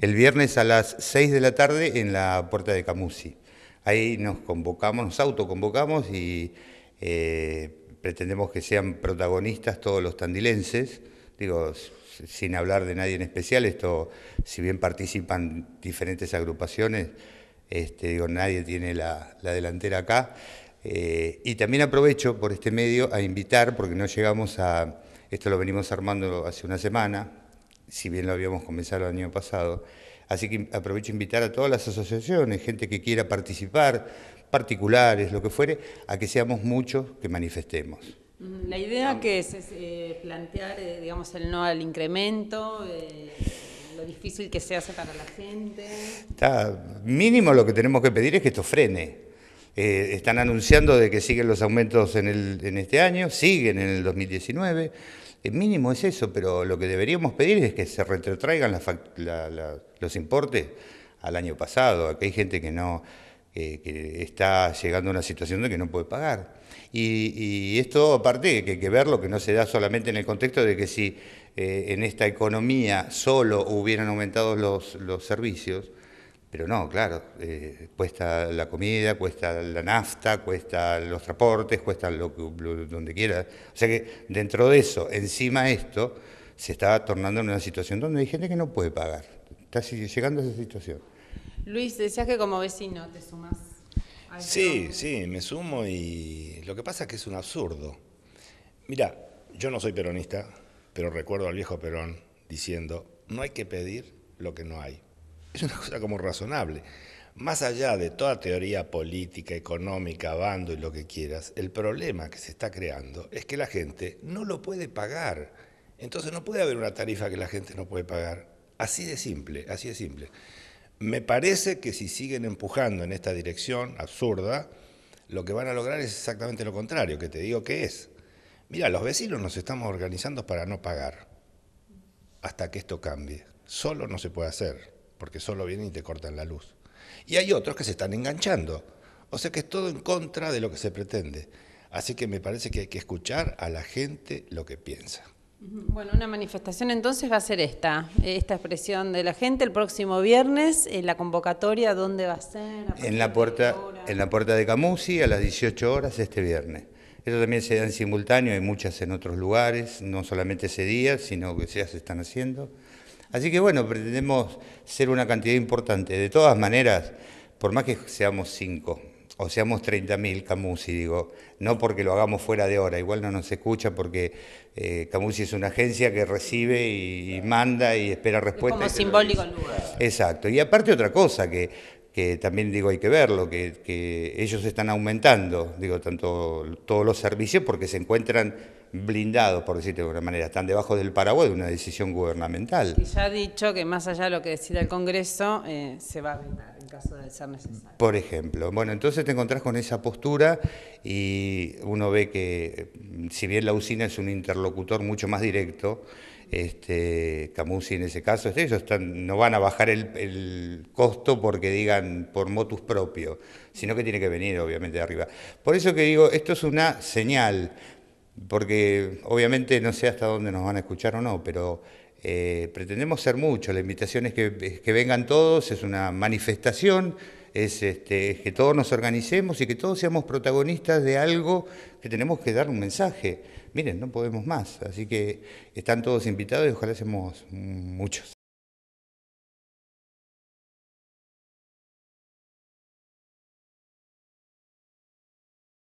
el viernes a las 6 de la tarde en la puerta de Camusi. Ahí nos convocamos, nos autoconvocamos y eh, pretendemos que sean protagonistas todos los tandilenses, digo, sin hablar de nadie en especial, esto, si bien participan diferentes agrupaciones, este, digo, nadie tiene la, delantera acá. Eh, y también aprovecho por este medio a invitar, porque no llegamos a, esto lo venimos armando hace una semana, si bien lo habíamos comenzado el año pasado. Así que aprovecho invitar a todas las asociaciones, gente que quiera participar, particulares, lo que fuere, a que seamos muchos que manifestemos. La idea que es, eh, plantear, eh, digamos, el no al incremento, eh, lo difícil que se hace para la gente. Está, mínimo lo que tenemos que pedir es que esto frene. Eh, están anunciando de que siguen los aumentos en, este año, siguen en el 2019. El mínimo es eso, pero lo que deberíamos pedir es que se retrotraigan los importes al año pasado. Aquí hay gente que no eh, que está llegando a una situación de que no puede pagar. Y, esto aparte que hay que verlo, que no se da solamente en el contexto de que si eh, en esta economía solo hubieran aumentado los servicios, pero no, claro, eh, cuesta la comida, cuesta la nafta, cuesta los transportes, cuesta lo, que, donde quiera. O sea que dentro de eso, encima de esto, se está tornando en una situación donde hay gente que no puede pagar. Está llegando a esa situación. Luis, decías que como vecino te sumas. sí, sí, me sumo y lo que pasa es que es un absurdo. Mira, yo no soy peronista, pero recuerdo al viejo Perón diciendo, no hay que pedir lo que no hay es una cosa como razonable. Más allá de toda teoría política, económica, bando y lo que quieras, el problema que se está creando es que la gente no lo puede pagar. Entonces no puede haber una tarifa que la gente no puede pagar. Así de simple, así de simple. Me parece que si siguen empujando en esta dirección absurda, lo que van a lograr es exactamente lo contrario, que te digo que es. Mira, los vecinos nos estamos organizando para no pagar hasta que esto cambie. Solo no se puede hacer porque solo vienen y te cortan la luz. Y hay otros que se están enganchando. O sea que es todo en contra de lo que se pretende. Así que me parece que hay que escuchar a la gente lo que piensa. Bueno, una manifestación entonces va a ser esta, esta expresión de la gente el próximo viernes, en eh, la convocatoria, ¿dónde va a ser? en la puerta, en la puerta de Camusi a las 18 horas este viernes. Eso también se da en simultáneo, hay muchas en otros lugares, no solamente ese día, sino que ya se están haciendo. Así que bueno, pretendemos ser una cantidad importante. De todas maneras, por más que seamos cinco o seamos 30.000 Camusi, digo, no porque lo hagamos fuera de hora, igual no nos escucha porque eh, Camusi es una agencia que recibe y, manda y espera respuestas. como simbólico el lugar. Exacto. Y aparte otra cosa, que que también digo hay que verlo, que, que, ellos están aumentando, digo, tanto todos los servicios porque se encuentran blindados, por decirte de alguna manera, están debajo del paraguas de una decisión gubernamental. Y ya ha dicho que más allá de lo que decida el Congreso, eh, se va a blindar en caso de ser necesario. Por ejemplo, bueno, entonces te encontrás con esa postura y uno ve que, si bien la usina es un interlocutor mucho más directo, este, Camusi en ese caso, ellos están, no van a bajar el, costo porque digan por motus propio, sino que tiene que venir obviamente de arriba. Por eso que digo, esto es una señal, porque obviamente no sé hasta dónde nos van a escuchar o no, pero eh, pretendemos ser muchos, la invitación es que, es que vengan todos, es una manifestación es, este, que todos nos organicemos y que todos seamos protagonistas de algo que tenemos que dar un mensaje. Miren, no podemos más, así que están todos invitados y ojalá seamos muchos.